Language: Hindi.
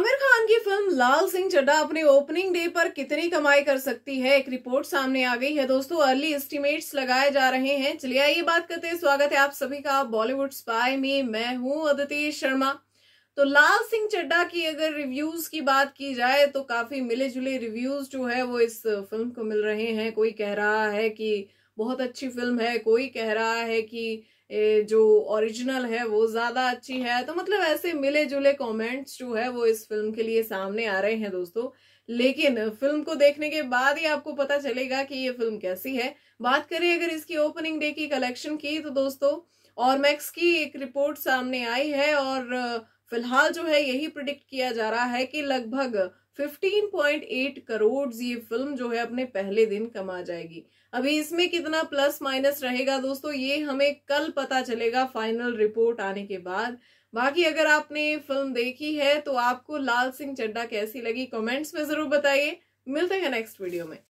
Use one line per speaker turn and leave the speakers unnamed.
आमिर खान की फिल्म लाल सिंह चड्डा अपने ओपनिंग डे पर कितनी कमाई कर सकती है एक रिपोर्ट सामने आ गई है दोस्तों अर्ली एस्टिमेट्स लगाए जा रहे हैं चलिए आइए बात करते हैं स्वागत है आप सभी का बॉलीवुड स्पाई में मैं हूं अदिति शर्मा तो लाल सिंह चड्डा की अगर रिव्यूज की बात की जाए तो काफी मिले जुले रिव्यूज जो है वो इस फिल्म को मिल रहे हैं कोई कह रहा है कि बहुत अच्छी फिल्म है कोई कह रहा है कि जो ओरिजिनल है वो ज़्यादा अच्छी है तो मतलब ऐसे मिले जुले कॉमेंट्स जो है वो इस फिल्म के लिए सामने आ रहे हैं दोस्तों लेकिन फिल्म को देखने के बाद ही आपको पता चलेगा कि ये फिल्म कैसी है बात करें अगर इसकी ओपनिंग डे की कलेक्शन की तो दोस्तों और मैक्स की एक रिपोर्ट सामने आई है और फिलहाल जो है यही प्रिडिक्ट किया जा रहा है कि लगभग 15.8 करोड़ ये फिल्म जो है अपने पहले दिन कमा जाएगी अभी इसमें कितना प्लस माइनस रहेगा दोस्तों ये हमें कल पता चलेगा फाइनल रिपोर्ट आने के बाद बाकी अगर आपने फिल्म देखी है तो आपको लाल सिंह चड्डा कैसी लगी कमेंट्स में जरूर बताइए मिलते हैं नेक्स्ट वीडियो में